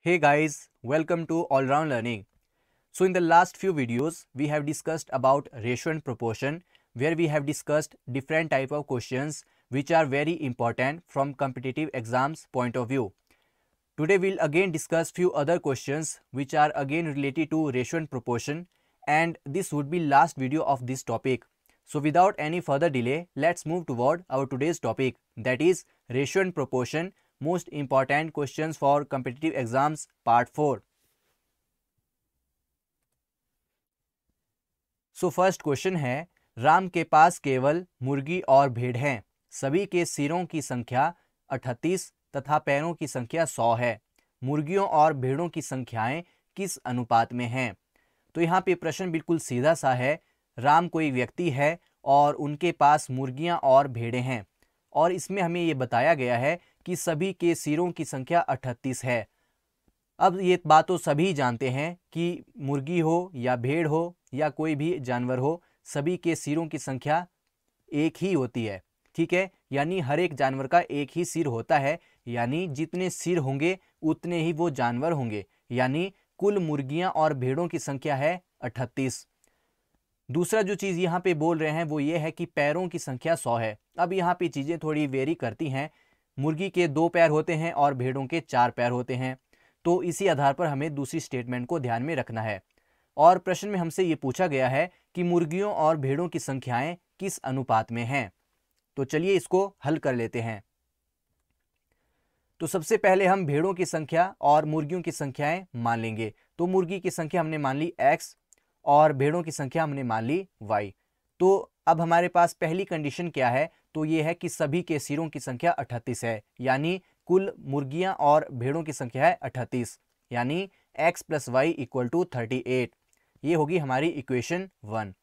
Hey guys, welcome to All Round Learning. So in the last few videos, we have discussed about ratio and proportion where we have discussed different type of questions which are very important from competitive exams point of view. Today we'll again discuss few other questions which are again related to ratio and proportion and this would be last video of this topic. So without any further delay, let's move toward our today's topic that is ratio and proportion most important question for competitive exams part four so first question है राम के पास केवल मुर्गी और भेड़ हैं सभी के सिरों की संख्या अठतीस तथा पैरों की संख्या सौ है मुर्गियों और भेड़ों की संख्याएं किस अनुपात में हैं तो यहाँ पे प्रश्न बिल्कुल सीधा सा है राम कोई व्यक्ति है और उनके पास मुर्गियाँ और भेड़ें हैं और इसमें हमें ये बताया गया है जबकि सभी के सिरों की संख्या अठतीस है अब ये बात तो सभी जानते हैं कि मुर्गी हो या भेड़ हो या कोई भी जानवर हो सभी के सिरों की संख्या एक ही होती है ठीक है यानी हर एक जानवर का एक ही सिर होता है यानी जितने सिर होंगे उतने ही वो जानवर होंगे यानी कुल मुर्गियां और भेड़ों की संख्या है अठतीस दूसरा जो चीज़ यहाँ पे बोल रहे हैं वो ये है कि पैरों की संख्या सौ है अब यहाँ पे चीज़ें थोड़ी वेरी करती हैं मुर्गी के दो पैर होते हैं और भेड़ों के चार पैर होते हैं तो इसी आधार पर हमें दूसरी स्टेटमेंट को ध्यान में रखना है और प्रश्न में हमसे ये पूछा गया है कि मुर्गियों और भेड़ों की संख्याएं किस अनुपात में हैं तो चलिए इसको हल कर लेते हैं तो सबसे पहले हम भेड़ों की संख्या और मुर्गियों की संख्याएं मान लेंगे तो मुर्गी की संख्या हमने मान ली एक्स और भेड़ों की संख्या हमने मान ली वाई तो अब हमारे पास पहली कंडीशन क्या है तो ये है कि सभी के सिरों की संख्या अठतीस है यानी कुल मुर्गियां और भेड़ों की संख्या है अठतीस यानी x plus y equal to thirty eight ये होगी हमारी इक्वेशन वन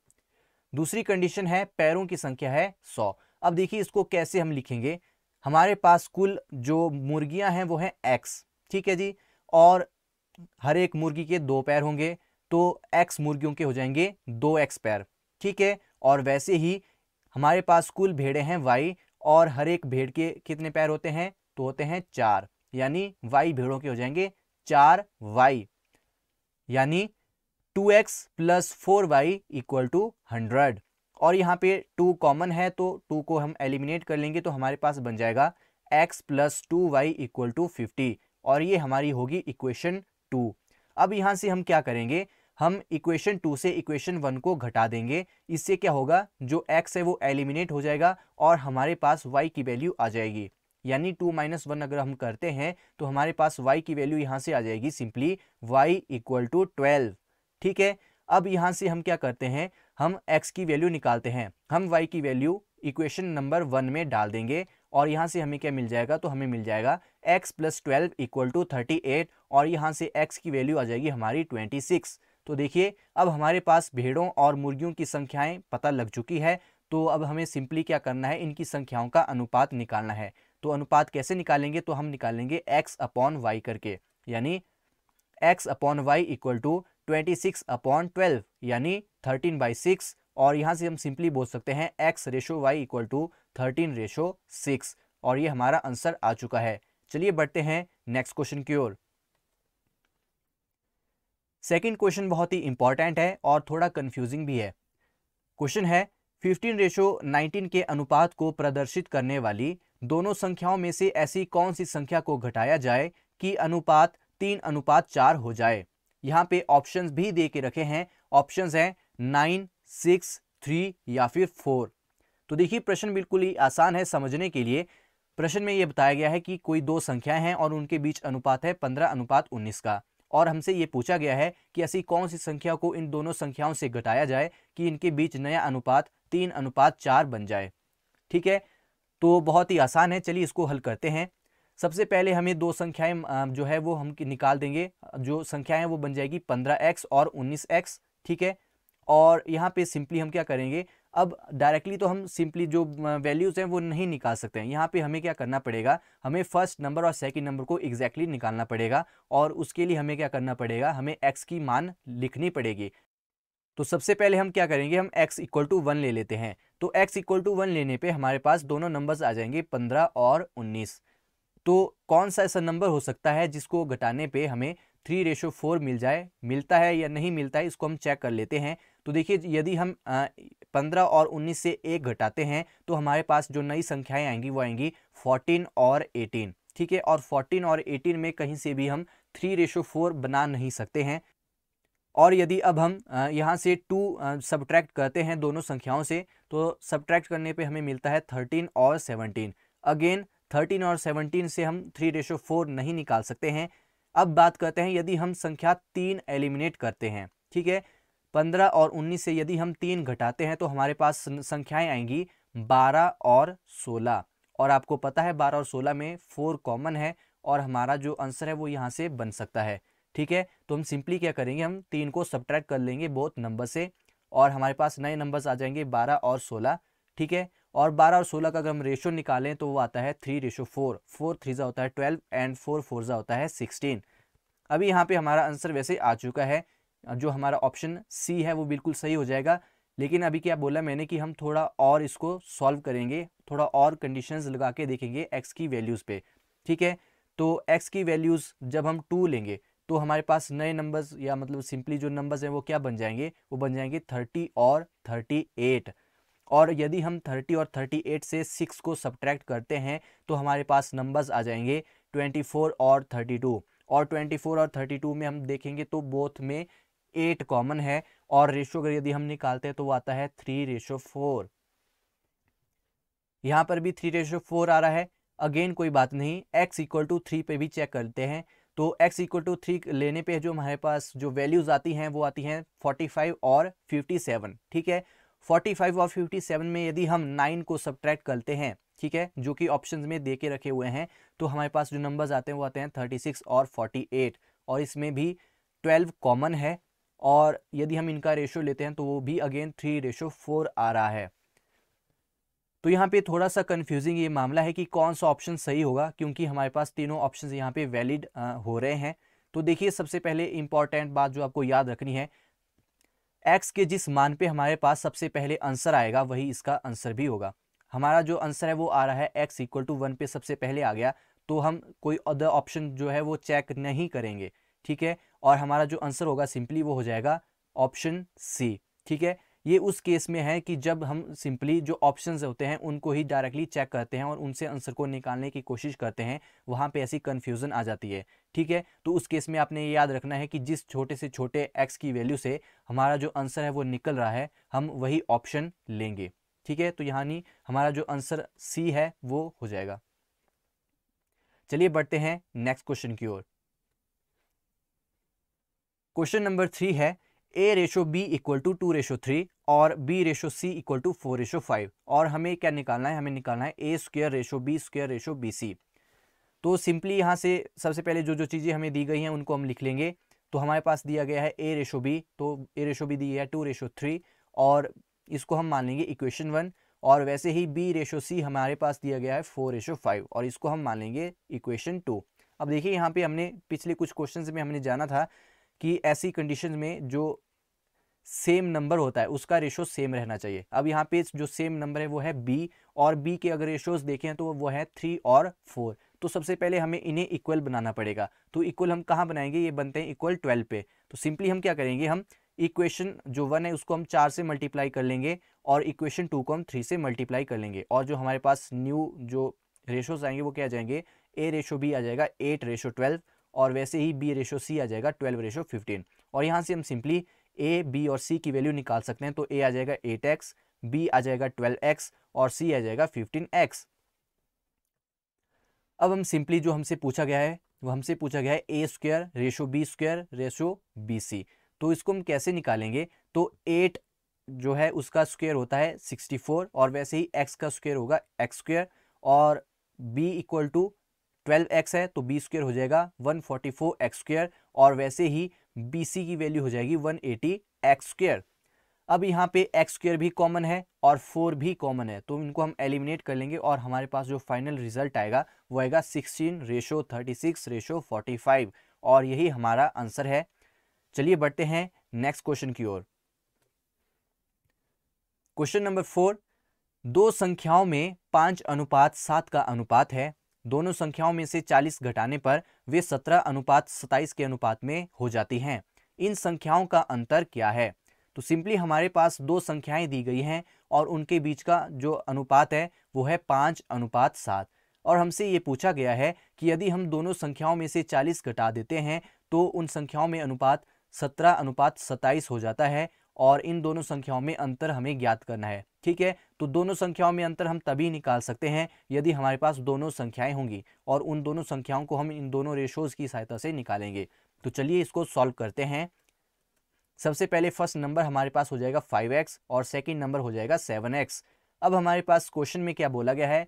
दूसरी कंडीशन है पैरों की संख्या है सौ अब देखिए इसको कैसे हम लिखेंगे हमारे पास कुल जो मुर्गियां हैं वो है x ठीक है जी और हर एक मुर्गी के दो पैर होंगे तो x मुर्गियों के हो जाएंगे दो एक्स पैर ठीक है और वैसे ही हमारे पास कुल भेड़े हैं वाई और हर एक भेड़ के कितने पैर होते हैं तो होते हैं चार यानी वाई भेड़ों के हो जाएंगे चार वाई यानी two x plus four y equal to hundred और यहाँ पे टू कॉमन है तो टू को हम एलिमिनेट कर लेंगे तो हमारे पास बन जाएगा x plus two y equal to fifty और ये हमारी होगी इक्वेशन टू अब यहाँ से हम क्या करेंगे हम इक्वेशन टू से इक्वेशन वन को घटा देंगे इससे क्या होगा जो एक्स है वो एलिमिनेट हो जाएगा और हमारे पास वाई की वैल्यू आ जाएगी यानी टू माइनस वन अगर हम करते हैं तो हमारे पास y की वैल्यू यहाँ से आ जाएगी simply y equal to twelve ठीक है अब यहाँ से हम क्या करते हैं हम x की वैल्यू निकालते हैं हम y की वैल्यू इक्वेशन नंबर वन में डाल देंगे और यहाँ से हमें क्या मिल जाएगा तो हमें मिल जाएगा x plus twelve equal to thirty eight और यहाँ से x की वैल्यू आ जाएगी हमारी ट्वेंटी सिक्स तो देखिए अब हमारे पास भेड़ों और मुर्गियों की संख्याएं पता लग चुकी है तो अब हमें सिंपली क्या करना है इनकी संख्याओं का अनुपात निकालना है तो अनुपात कैसे निकालेंगे तो हम निकालेंगे x अपॉन वाई करके यानी x upon y equal to twenty six upon twelve यानी थर्टीन बाई सिक्स और यहाँ से हम सिंपली बोल सकते हैं x ratio y equal to thirteen ratio six और ये हमारा आंसर आ चुका है चलिए बढ़ते हैं नेक्स्ट क्वेश्चन की ओर सेकेंड क्वेश्चन बहुत ही इंपॉर्टेंट है और थोड़ा कन्फ्यूजिंग भी है क्वेश्चन है 15 रेशो 19 के अनुपात को प्रदर्शित करने वाली दोनों संख्याओं में से ऐसी कौन सी संख्या को घटाया जाए कि अनुपात तीन अनुपात चार हो जाए यहाँ पे ऑप्शंस भी दे के रखे हैं ऑप्शंस हैं नाइन सिक्स थ्री या फिर फोर तो देखिए प्रश्न बिल्कुल ही आसान है समझने के लिए प्रश्न में ये बताया गया है कि कोई दो संख्याएं हैं और उनके बीच अनुपात है पंद्रह अनुपात उन्नीस का और हमसे ये पूछा गया है कि ऐसी कौन सी संख्या को इन दोनों संख्याओं से घटाया जाए कि इनके बीच नया अनुपात तीन अनुपात चार बन जाए ठीक है तो बहुत ही आसान है चलिए इसको हल करते हैं सबसे पहले हमें दो संख्याएं जो है वो हम निकाल देंगे जो संख्याएं वो बन जाएगी पंद्रह एक्स और उन्नीस एक्स ठीक है और यहाँ पे सिंपली हम क्या करेंगे अब डायरेक्टली तो हम सिंपली जो वैल्यूज़ हैं वो नहीं निकाल सकते हैं यहाँ पे हमें क्या करना पड़ेगा हमें फर्स्ट नंबर और सेकंड नंबर को एग्जैक्टली exactly निकालना पड़ेगा और उसके लिए हमें क्या करना पड़ेगा हमें एक्स की मान लिखनी पड़ेगी तो सबसे पहले हम क्या करेंगे हम एक्स इक्वल टू वन ले लेते हैं तो एक्स इक्वल टू वन लेने पर हमारे पास दोनों नंबर्स आ जाएंगे पंद्रह और उन्नीस तो कौन सा ऐसा नंबर हो सकता है जिसको घटाने पर हमें थ्री रेशो फोर मिल जाए मिलता है या नहीं मिलता है इसको हम चेक कर लेते हैं तो देखिए यदि हम पंद्रह और उन्नीस से एक घटाते हैं तो हमारे पास जो नई संख्याएं आएंगी वो आएंगी फोर्टीन और एटीन ठीक है और फोर्टीन और एटीन में कहीं से भी हम थ्री रेशो फोर बना नहीं सकते हैं और यदि अब हम यहाँ से टू सब्ट्रैक्ट करते हैं दोनों संख्याओं से तो सब्ट्रैक्ट करने पे हमें मिलता है थर्टीन और सेवनटीन अगेन थर्टीन और सेवनटीन से हम थ्री रेशो फोर नहीं निकाल सकते हैं अब बात करते हैं यदि हम संख्या तीन एलिमिनेट करते हैं ठीक है पंद्रह और उन्नीस से यदि हम तीन घटाते हैं तो हमारे पास संख्याएं आएंगी बारह और सोलह और आपको पता है बारह और सोलह में फोर कॉमन है और हमारा जो आंसर है वो यहाँ से बन सकता है ठीक है तो हम सिंपली क्या करेंगे हम तीन को सब्ट्रैक्ट कर लेंगे बहुत नंबर से और हमारे पास नए नंबर्स आ जाएंगे बारह और सोलह ठीक है और बारह और सोलह का अगर हम रेशो निकालें तो वो आता है three ratio four four three जो होता है ट्वेल्व एंड फोर फोर जो होता है सिक्सटीन अभी यहाँ पे हमारा आंसर वैसे आ चुका है जो हमारा ऑप्शन सी है वो बिल्कुल सही हो जाएगा लेकिन अभी क्या बोला मैंने कि हम थोड़ा और इसको सॉल्व करेंगे थोड़ा और कंडीशंस लगा के देखेंगे एक्स की वैल्यूज़ पे ठीक है तो एक्स की वैल्यूज़ जब हम टू लेंगे तो हमारे पास नए नंबर्स या मतलब सिंपली जो नंबर्स हैं वो क्या बन जाएंगे वो बन जाएंगे थर्टी और थर्टी एट और यदि हम थर्टी और थर्टी एट से सिक्स को सब्ट्रैक्ट करते हैं तो हमारे पास नंबर्स आ जाएंगे ट्वेंटी फोर और थर्टी टू और ट्वेंटी फोर और थर्टी टू में हम देखेंगे तो बोथ में एट कॉमन है और रेशो अगर यदि हम निकालते हैं तो वो आता है थ्री रेशो फोर यहां पर भी थ्री रेशो फोर आ रहा है अगेन कोई बात नहीं एक्स इक्वल टू थ्री पे भी चेक करते हैं तो एक्स इक्वल टू थ्री लेने पे जो हमारे पास जो वैल्यूज़ आती हैं वो आती हैं फोर्टी फाइव और फिफ्टी सेवन ठीक है फोर्टी फाइव और फिफ्टी सेवन में यदि हम नाइन को सब्ट्रैक्ट करते हैं ठीक है जो कि ऑप्शन में दे के रखे हुए हैं तो हमारे पास जो नंबर्स आते हैं वो आते हैं थर्टी सिक्स और फोर्टी एट और इसमें भी ट्वेल्व कॉमन है और यदि हम इनका रेशो लेते हैं तो वो भी अगेन थ्री रेशो फोर आ रहा है तो यहाँ पे थोड़ा सा कंफ्यूजिंग ये मामला है कि कौन सा ऑप्शन सही होगा क्योंकि हमारे पास तीनों ऑप्शन यहाँ पे वैलिड हो रहे हैं तो देखिए सबसे पहले इम्पॉर्टेंट बात जो आपको याद रखनी है एक्स के जिस मान पे हमारे पास सबसे पहले आंसर आएगा वही इसका आंसर भी होगा हमारा जो आंसर है वो आ रहा है एक्स इक्वल टू वन पे सबसे पहले आ गया तो हम कोई अदर ऑप्शन जो है वो चेक नहीं करेंगे ठीक है और हमारा जो आंसर होगा सिंपली वो हो जाएगा ऑप्शन सी ठीक है ये उस केस में है कि जब हम सिंपली जो ऑप्शंस होते हैं उनको ही डायरेक्टली चेक करते हैं और उनसे आंसर को निकालने की कोशिश करते हैं वहाँ पे ऐसी कन्फ्यूज़न आ जाती है ठीक है तो उस केस में आपने ये याद रखना है कि जिस छोटे से छोटे एक्स की वैल्यू से हमारा जो आंसर है वो निकल रहा है हम वही ऑप्शन लेंगे ठीक है तो यानी हमारा जो आंसर सी है वो हो जाएगा चलिए बढ़ते हैं नेक्स्ट क्वेश्चन की ओर क्वेश्चन नंबर थ्री है A ratio B equal to two ratio three और B ratio C equal to four ratio five और हमें क्या निकालना है हमें निकालना है A square ratio B square ratio B C तो सिंपली यहाँ से सबसे पहले जो जो चीज़ें हमें दी गई हैं उनको हम लिख लेंगे तो हमारे पास दिया गया है ए रेशो बी तो ए रेशो बी दी गया है टू रेशो थ्री और इसको हम मान लेंगे इक्वेशन वन और वैसे ही बी रेशो सी हमारे पास दिया गया है फोर रेशो फाइव और इसको हम मान लेंगे इक्वेशन टू अब देखिए यहाँ पे हमने पिछले कुछ क्वेश्चन में हमने जाना था कि ऐसी कंडीशन में जो सेम नंबर होता है उसका रेशो सेम रहना चाहिए अब यहाँ पे जो सेम नंबर है वो है बी और बी के अगर रेशोज देखें तो वो है थ्री और फोर तो सबसे पहले हमें इन्हें इक्वल बनाना पड़ेगा तो इक्वल हम कहाँ बनाएंगे ये बनते हैं इक्वल ट्वेल्व पे तो सिंपली हम क्या करेंगे हम इक्वेशन जो वन है उसको हम चार से मल्टीप्लाई कर लेंगे और इक्वेशन टू को हम थ्री से मल्टीप्लाई कर लेंगे और जो हमारे पास न्यू जो रेशोज आएंगे वो क्या आ जाएंगे ए रेशो भी आ जाएगा एट रेशो ट्वेल्व और वैसे ही बी रेशो सी आ जाएगा ट्वेल्व रेशो फिफ्टीन और यहाँ से हम सिंपली ए बी और सी की वैल्यू निकाल सकते हैं तो ए आ जाएगा एट एक्स बी आ जाएगा ट्वेल्व एक्स और सी आ जाएगा फिफ्टीन एक्स अब हम सिंपली जो हमसे पूछा गया है वो हमसे पूछा गया है A square ratio B square ratio B C तो इसको हम कैसे निकालेंगे तो एट जो है उसका स्क्वेयर होता है सिक्सटी फोर और वैसे ही एक्स का स्क्वेयर होगा एक्स स्क्वायर और B equal to twelve x है तो बी स्क्वेयर हो जाएगा one forty four x square और वैसे ही बी सी की वैल्यू हो जाएगी वन एटी एक्स स्क्वेयर अब यहाँ पे एक्स स्क्वेयर भी कॉमन है और फोर भी कॉमन है तो इनको हम एलिमिनेट कर लेंगे और हमारे पास जो फाइनल रिजल्ट आएगा वो आएगा sixteen ratio thirty six ratio forty five और यही हमारा आंसर है चलिए बढ़ते हैं नेक्स्ट क्वेश्चन की ओर क्वेश्चन नंबर फोर दो संख्याओं में पांच अनुपात सात का अनुपात है दोनों संख्याओं में से 40 घटाने पर वे 17 अनुपात 27 के अनुपात में हो जाती हैं इन संख्याओं का अंतर क्या है तो सिंपली हमारे पास दो संख्याएं दी गई हैं और उनके बीच का जो अनुपात है वो है पाँच अनुपात सात और हमसे ये पूछा गया है कि यदि हम दोनों संख्याओं में से 40 घटा देते हैं तो उन संख्याओं में अनुपात 17 अनुपात 27 हो जाता है और इन दोनों संख्याओं में अंतर हमें ज्ञात करना है ठीक है तो दोनों संख्याओं में अंतर हम तभी निकाल सकते हैं यदि हमारे पास दोनों संख्याएं होंगी और उन दोनों संख्याओं को हम इन दोनों रेशोज की सहायता से निकालेंगे तो चलिए इसको सॉल्व करते हैं सबसे पहले फर्स्ट नंबर हमारे पास हो जाएगा फाइव एक्स और सेकेंड नंबर हो जाएगा सेवन एक्स अब हमारे पास क्वेश्चन में क्या बोला गया है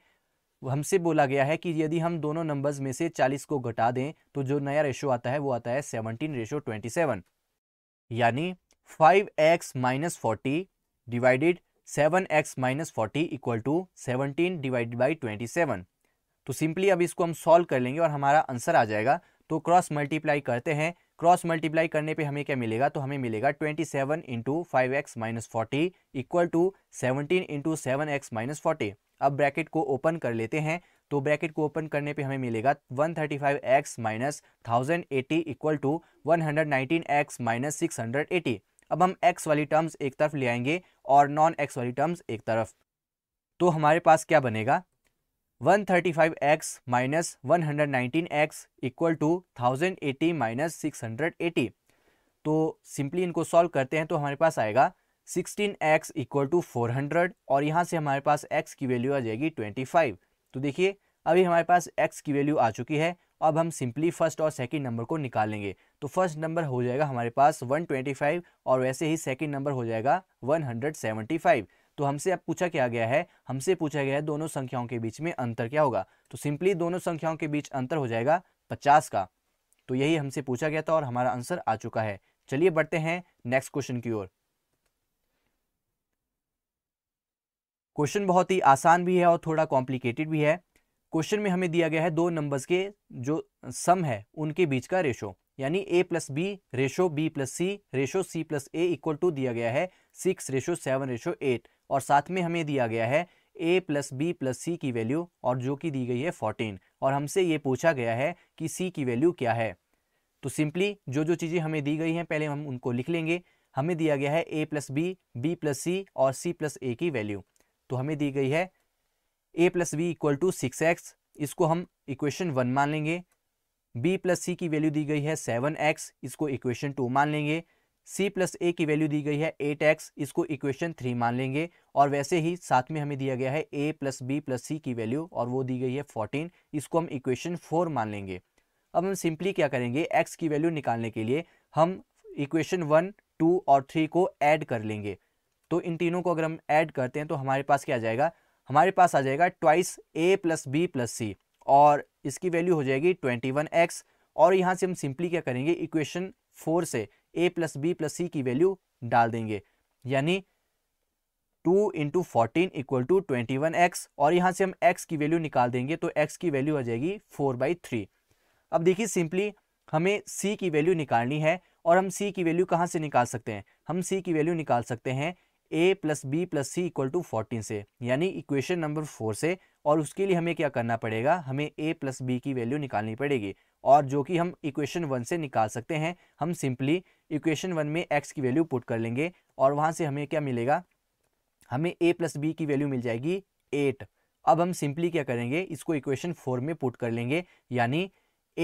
हमसे बोला गया है कि यदि हम दोनों नंबर्स में से 40 को घटा दें तो जो नया रेशो आता है वो आता है 17 रेशो ट्वेंटी यानी five x minus forty divided seven x minus forty equal to seventeen divided by twenty seven तो सिंपली अब इसको हम सॉल्व कर लेंगे और हमारा आंसर आ जाएगा तो क्रॉस मल्टीप्लाई करते हैं क्रॉस मल्टीप्लाई करने पे हमें क्या मिलेगा तो हमें मिलेगा twenty seven into five x minus forty equal to seventeen into seven x minus forty अब ब्रैकेट को ओपन कर लेते हैं तो ब्रैकेट को ओपन करने पे हमें मिलेगा one thirty five x minus thousand eighty equal to x minus six hundred eighty अब हम एक्स वाली टर्म्स एक तरफ ले आएंगे और नॉन एक्स वाली टर्म्स एक तरफ तो हमारे पास क्या बनेगा 135x thirty five x minus one hundred nineteen x equal to thousand eighty minus six hundred eighty तो सिंपली इनको सॉल्व करते हैं तो हमारे पास आएगा 16x x equal to four hundred और यहाँ से हमारे पास x की वैल्यू आ जाएगी 25 तो देखिए अभी हमारे पास x की वैल्यू आ चुकी है अब हम सिंपली फर्स्ट और सेकंड नंबर को निकालेंगे तो फर्स्ट नंबर हो जाएगा हमारे पास 125 और वैसे ही सेकंड नंबर हो जाएगा 175 तो हमसे अब पूछा क्या गया है हमसे पूछा गया है दोनों संख्याओं के बीच में अंतर क्या होगा तो सिंपली दोनों संख्याओं के बीच अंतर हो जाएगा पचास का तो यही हमसे पूछा गया था और हमारा आंसर आ चुका है चलिए बढ़ते हैं नेक्स्ट क्वेश्चन की ओर क्वेश्चन बहुत ही आसान भी है और थोड़ा कॉम्प्लिकेटेड भी है क्वेश्चन में हमें दिया गया है दो नंबर्स के जो सम है उनके बीच का रेशो यानी A plus B ratio B plus C ratio C plus A equal to दिया गया है six ratio seven ratio eight और साथ में हमें दिया गया है A plus B plus C की वैल्यू और जो कि दी गई है फोर्टीन और हमसे ये पूछा गया है कि सी की वैल्यू क्या है तो सिंपली जो जो चीज़ें हमें दी गई हैं पहले हम उनको लिख लेंगे हमें दिया गया है A plus B B plus C और सी प्लस ए की वैल्यू तो हमें दी गई है A plus B equal to six x इसको हम इक्वेशन वन मान लेंगे बी प्लस सी की वैल्यू दी गई है सेवन एक्स इसको इक्वेशन टू मान लेंगे सी प्लस ए की वैल्यू दी गई है एट एक्स इसको इक्वेशन थ्री मान लेंगे और वैसे ही साथ में हमें दिया गया है A plus B plus C की वैल्यू और वो दी गई है फोर्टीन इसको हम इक्वेशन फोर मान लेंगे अब हम सिंपली क्या करेंगे एक्स की वैल्यू निकालने के लिए हम इक्वेशन वन टू और थ्री को ऐड कर लेंगे तो इन तीनों को अगर हम ऐड करते हैं तो हमारे पास क्या आ जाएगा हमारे पास आ जाएगा twice A plus B plus C और इसकी वैल्यू हो जाएगी ट्वेंटी वन एक्स और यहाँ से हम सिंपली क्या करेंगे इक्वेशन फोर से A plus B plus C की वैल्यू डाल देंगे यानी two into fourteen equal to twenty one x और यहाँ से हम एक्स की वैल्यू निकाल देंगे तो एक्स की वैल्यू आ जाएगी फोर बाई थ्री अब देखिए सिंपली हमें सी की वैल्यू निकालनी है और हम सी की वैल्यू कहाँ से निकाल सकते हैं हम सी की वैल्यू निकाल सकते हैं A plus B plus C equal to fourteen से यानी इक्वेशन नंबर फोर से और उसके लिए हमें क्या करना पड़ेगा हमें ए प्लस बी की वैल्यू निकालनी पड़ेगी और जो कि हम इक्वेशन वन से निकाल सकते हैं हम सिंपली इक्वेशन वन में एक्स की वैल्यू पुट कर लेंगे और वहाँ से हमें क्या मिलेगा हमें ए प्लस बी की वैल्यू मिल जाएगी एट अब हम सिंपली क्या करेंगे इसको इक्वेशन फोर में पुट कर लेंगे यानी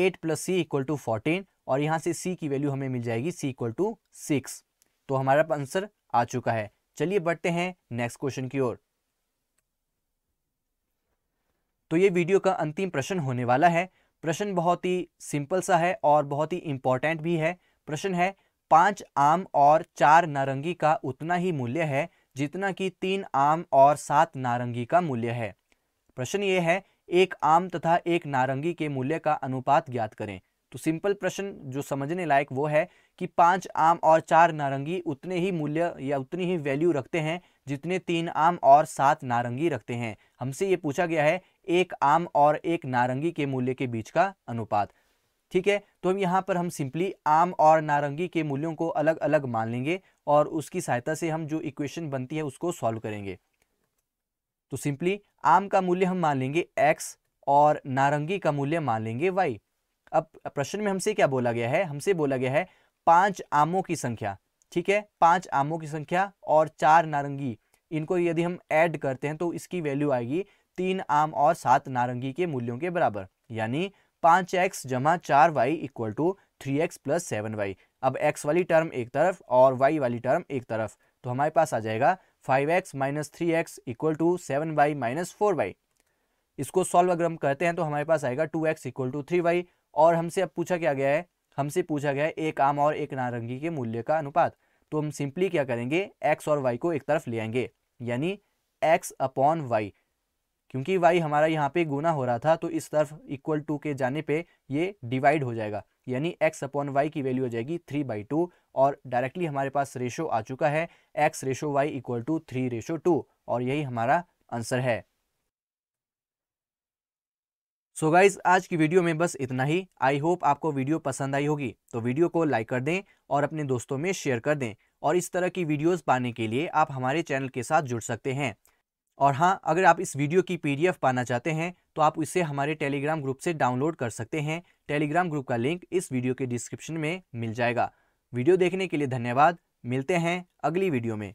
eight plus C equal to fourteen और यहाँ से सी की वैल्यू हमें मिल जाएगी सी इक्वल टू सिक्स तो हमारा आंसर आ चुका है चलिए बढ़ते हैं नेक्स्ट क्वेश्चन की ओर तो ये वीडियो का अंतिम प्रश्न होने वाला है प्रश्न बहुत ही सिंपल सा है और बहुत ही इंपॉर्टेंट भी है प्रश्न है पांच आम और चार नारंगी का उतना ही मूल्य है जितना कि तीन आम और सात नारंगी का मूल्य है प्रश्न ये है एक आम तथा एक नारंगी के मूल्य का अनुपात ज्ञात करें तो सिंपल प्रश्न जो समझने लायक वो है कि पांच आम और चार नारंगी उतने ही मूल्य या उतनी ही वैल्यू रखते हैं जितने तीन आम और सात नारंगी रखते हैं हमसे ये पूछा गया है एक आम और एक नारंगी के मूल्य के बीच का अनुपात ठीक है तो हम यहाँ पर हम सिंपली आम और नारंगी के मूल्यों को अलग अलग मान लेंगे और उसकी सहायता से हम जो इक्वेशन बनती है उसको सॉल्व करेंगे तो सिंपली आम का मूल्य हम मान लेंगे एक्स और नारंगी का मूल्य मान लेंगे वाई अब प्रश्न में हमसे क्या बोला गया है हमसे बोला गया है पांच आमों की संख्या ठीक है पांच आमों की संख्या और चार नारंगी इनको यदि हम ऐड करते हैं तो इसकी वैल्यू आएगी तीन आम और सात नारंगी के मूल्यों के बराबर यानी पांच एक्स जमा चार y equal to three x plus seven y अब एक्स वाली टर्म एक तरफ और वाई वाली टर्म एक तरफ तो हमारे पास आ जाएगा five x minus three x equal to seven y minus four y इसको सॉल्व अगर हम करते हैं तो हमारे पास आएगा two x equal to three y और हमसे अब पूछा क्या गया है हमसे पूछा गया है एक आम और एक नारंगी के मूल्य का अनुपात तो हम सिंपली क्या करेंगे एक्स और वाई को एक तरफ ले आएंगे यानी एक्स अपॉन वाई क्योंकि वाई हमारा यहाँ पे गुना हो रहा था तो इस तरफ इक्वल टू के जाने पे ये डिवाइड हो जाएगा यानी एक्स अपॉन वाई की वैल्यू हो जाएगी थ्री बाई टू और डायरेक्टली हमारे पास रेशो आ चुका है x ratio y equal to three ratio two और यही हमारा आंसर है सो so गाइज आज की वीडियो में बस इतना ही आई होप आपको वीडियो पसंद आई होगी तो वीडियो को लाइक कर दें और अपने दोस्तों में शेयर कर दें और इस तरह की वीडियोस पाने के लिए आप हमारे चैनल के साथ जुड़ सकते हैं और हाँ अगर आप इस वीडियो की पीडीएफ पाना चाहते हैं तो आप इसे हमारे टेलीग्राम ग्रुप से डाउनलोड कर सकते हैं टेलीग्राम ग्रुप का लिंक इस वीडियो के डिस्क्रिप्शन में मिल जाएगा वीडियो देखने के लिए धन्यवाद मिलते हैं अगली वीडियो में